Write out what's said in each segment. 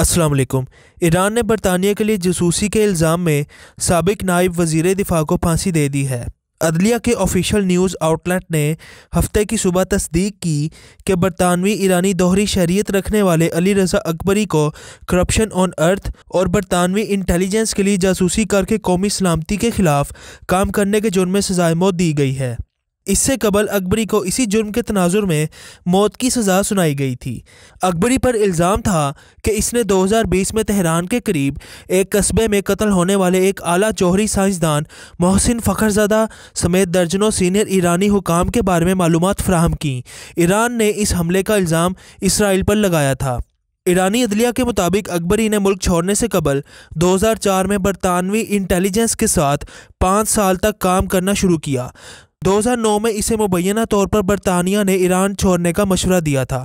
असलकम ईरान ने बरतानिया के लिए जसूसी के इल्ज़ाम में सबक नायब वजीर दिफा को फांसी दे दी है अदलिया के ऑफिशियल न्यूज़ आउटलेट ने हफ्ते की सुबह तस्दीक की कि बरतानवी ईरानी दोहरी शरीयत रखने वाले अली रजा अकबरी को करप्शन ऑन अर्थ और बरतानवी इंटेलिजेंस के लिए जासूसी करके कौमी सलामती के खिलाफ काम करने के जुर्म में सजाए मौत दी गई है इससे कबल अकबरी को इसी जुर्म के तनाजुर में मौत की सज़ा सुनाई गई थी अकबरी पर इल्ज़ाम था कि इसने 2020 में तेहरान के करीब एक कस्बे में कत्ल होने वाले एक आला जौहरी साइंसदान मोहसिन फ़खरजादा समेत दर्जनों सीनियर ईरानी हुकाम के बारे में मालूम फ्राहम की ईरान ने इस हमले का इल्ज़ाम इसराइल पर लगाया था ईरानी अदलिया के मुताबिक अकबरी ने मुल्क छोड़ने से कबल 2004 में बरतानवी इंटेलिजेंस के साथ पाँच साल तक काम करना शुरू किया 2009 में इसे मुबैना तौर पर बरतानिया ने ईरान छोड़ने का मशवरा दिया था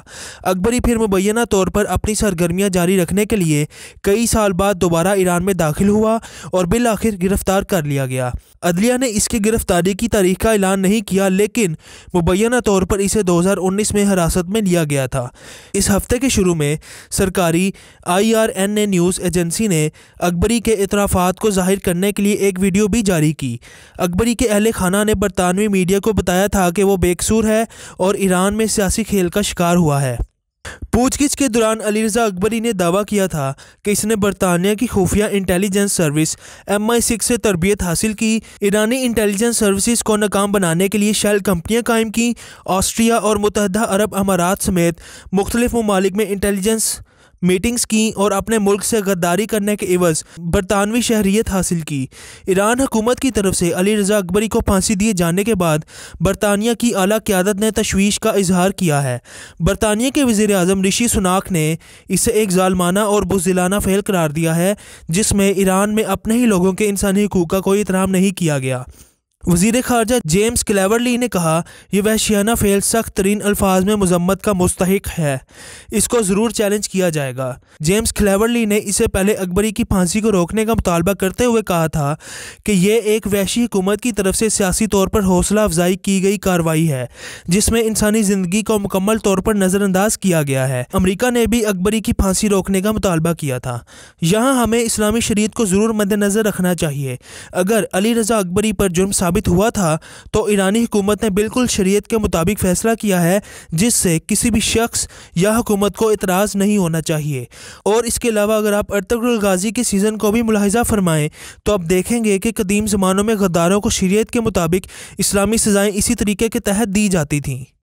अकबरी फिर मुबैना तौर पर अपनी सरगर्मियाँ जारी रखने के लिए कई साल बाद दोबारा ईरान में दाखिल हुआ और बिल आखिर गिरफ्तार कर लिया गया अदलिया ने इसकी गिरफ्तारी की तारीख का ऐलान नहीं किया लेकिन मुबैना तौर पर इसे दो में हिरासत में लिया गया था इस हफ्ते के शुरू में सरकारी ए न्यूज़ एजेंसी ने अकबरी के इतराफ़ात को जाहिर करने के लिए एक वीडियो भी जारी की अकबरी के अहल खाना ने बरतानवी मीडिया को बताया था कि वो बेकसूर है और ईरान में सियासी खेल का शिकार हुआ है पूछगिछ के दौरान अलीरजा अकबरी ने दावा किया था कि इसने बरतानिया की खुफिया intelligence service M I six से तरबियत हासिल की ईरानी इंटेलिजेंस सर्विसेज को नाकाम बनाने के लिए शैल कंपनियां कायम की ऑस्ट्रिया और मुतहदा अरब अमारात समेत मुख्तलिफ ममालिक में इंटेलिजेंस मीटिंग्स की और अपने मुल्क से गद्दारी करने के एवज बरतानवी शहरीत हासिल की ईरान हुकूमत की तरफ से अली रजा अकबरी को फांसी दिए जाने के बाद बरतानिया की अला क्यादत ने तशवीश का इजहार किया है बरतानिया के वजीर अजम ऋषि सुनाक ने इसे एक जालमाना और बुजिलाना फैल करार दिया है जिसमें ईरान में अपने ही लोगों के इंसानी हकूक़ का कोई इतराम नहीं किया गया वजीर खारजा जेम्स क्लेवरली ने कहा यह वहशियाना फेल सख्त तरीन अल्फाज में मजम्मत का मुस्तक है इसको ज़रूर चैलेंज किया जाएगा जेम्स क्लेवरली ने इससे पहले अकबरी की फांसी को रोकने का मुतालबा करते हुए कहा था कि यह एक वैशी हुकूमत की तरफ से सियासी तौर पर हौसला अफजाई की गई कार्रवाई है जिसमें इंसानी ज़िंदगी को मुकम्मल तौर पर नज़रअंदाज किया गया है अमरीका ने भी अकबरी की फांसी रोकने का मुतालबा किया था यहाँ हमें इस्लामी शरीत को ज़रूर मद्दनज़र रखना चाहिए अगर अली रज़ा अकबरी पर जुर्म साबित हुआ था तो ईरानी हुकूमत ने बिल्कुल शरीयत के मुताबिक फ़ैसला किया है जिससे किसी भी शख्स या हुकूमत को इतराज़ नहीं होना चाहिए और इसके अलावा अगर आप अर्तगुल गाजी के सीज़न को भी मुलाहजा फरमाएँ तो आप देखेंगे कि कदीम ज़मानों में गद्दारों को शरीयत के मुताबिक इस्लामी सज़ाएँ इसी तरीके के तहत दी जाती थीं